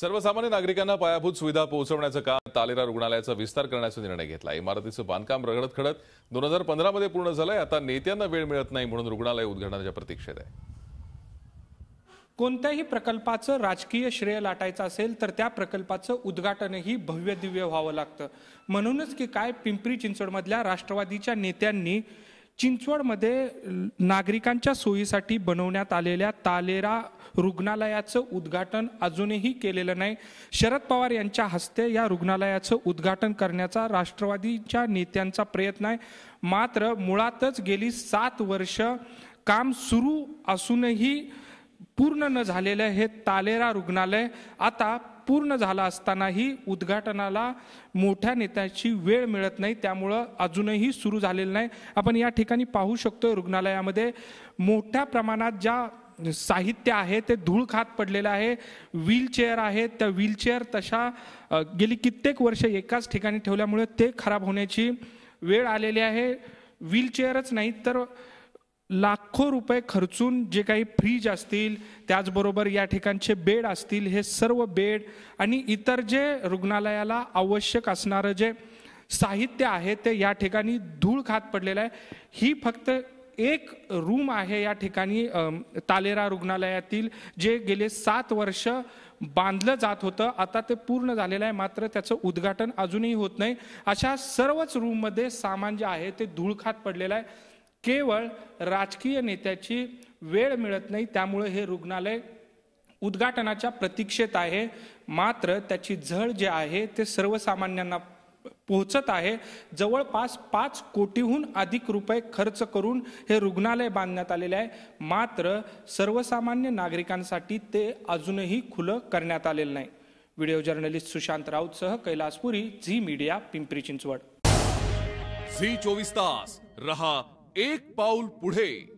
सर्वसामान्य नागरिकांना पायाभूत सुविधा पोहोचवण्याचं काम तालेरा रुग्णालयाचा विस्तार करण्याचा निर्णय घेतला इमारतीचं बांधकाम रगडत खडत दोन हजार पंधरामध्ये पूर्ण झालंय आता नेत्यांना वेळ मिळत नाही म्हणून रुग्णालय उद्घाटनाच्या प्रतीक्षेत आहे कोणत्याही प्रकल्पाचं राजकीय श्रेय लाटायचं असेल तर त्या प्रकल्पाचं उद्घाटनही भव्य दिव्य व्हावं लागतं म्हणूनच की काय पिंपरी चिंचवडमधल्या राष्ट्रवादीच्या नेत्यांनी चिंचवडमध्ये नागरिकांच्या सोयीसाठी बनवण्यात आलेल्या तालेरा रुग्णालयाचं उद्घाटन अजूनही केलेलं नाही शरद पवार यांच्या हस्ते या रुग्णालयाचं उद्घाटन करण्याचा राष्ट्रवादीच्या नेत्यांचा प्रयत्न आहे मात्र मुळातच गेली सात वर्ष काम सुरू असूनही पूर्ण न झालेलं हे तालेरा रुग्णालय आता पूर्ण झालं असतानाही उद्घाटनाला मोठ्या नेत्याची वेळ मिळत नाही त्यामुळं अजूनही सुरू झालेलं नाही आपण या ठिकाणी पाहू शकतो रुग्णालयामध्ये मोठ्या प्रमाणात ज्या साहित्य आहे ते धूळ खात पडलेलं आहे व्हीलचेअर आहे त्या व्हीलचेअर तशा गेली कित्येक वर्ष एकाच ठिकाणी ठेवल्यामुळे ते खराब होण्याची वेळ आलेली आहे व्हीलचेअरच नाही तर लाखो रुपये खर्चून जे काही फ्रीज असतील त्याचबरोबर या ठिकाणचे बेड असतील हे सर्व बेड आणि इतर जे रुग्णालयाला आवश्यक असणारं जे साहित्य आहे ते या ठिकाणी धूळ खात पडलेलं आहे ही फक्त एक रूम आहे या ठिकाणी तालेरा रुग्णालयातील जे गेले सात वर्ष बांधलं जात होतं आता ते पूर्ण झालेलं आहे मात्र त्याचं उद्घाटन अजूनही होत नाही अशा सर्वच रूममध्ये सामान जे आहे ते धूळ खात पडलेलं आहे केवळ राजकीय नेत्याची वेळ मिळत नाही त्यामुळे हे रुग्णालय उद्घाटनाच्या प्रतीक्षेत आहे मात्र त्याची झळ जे आहे ते सर्वसामान्यांना पोहोचत आहे जवळपास पाच कोटीहून अधिक रुपये खर्च करून हे रुग्णालय बांधण्यात आलेले आहे मात्र सर्वसामान्य नागरिकांसाठी ते अजूनही खुलं करण्यात आलेलं नाही व्हिडिओ जर्नलिस्ट सुशांत राऊत सह कैलासपुरी झी मीडिया पिंपरी चिंचवड झी चोवीस तास रहा एक पाऊल पुढे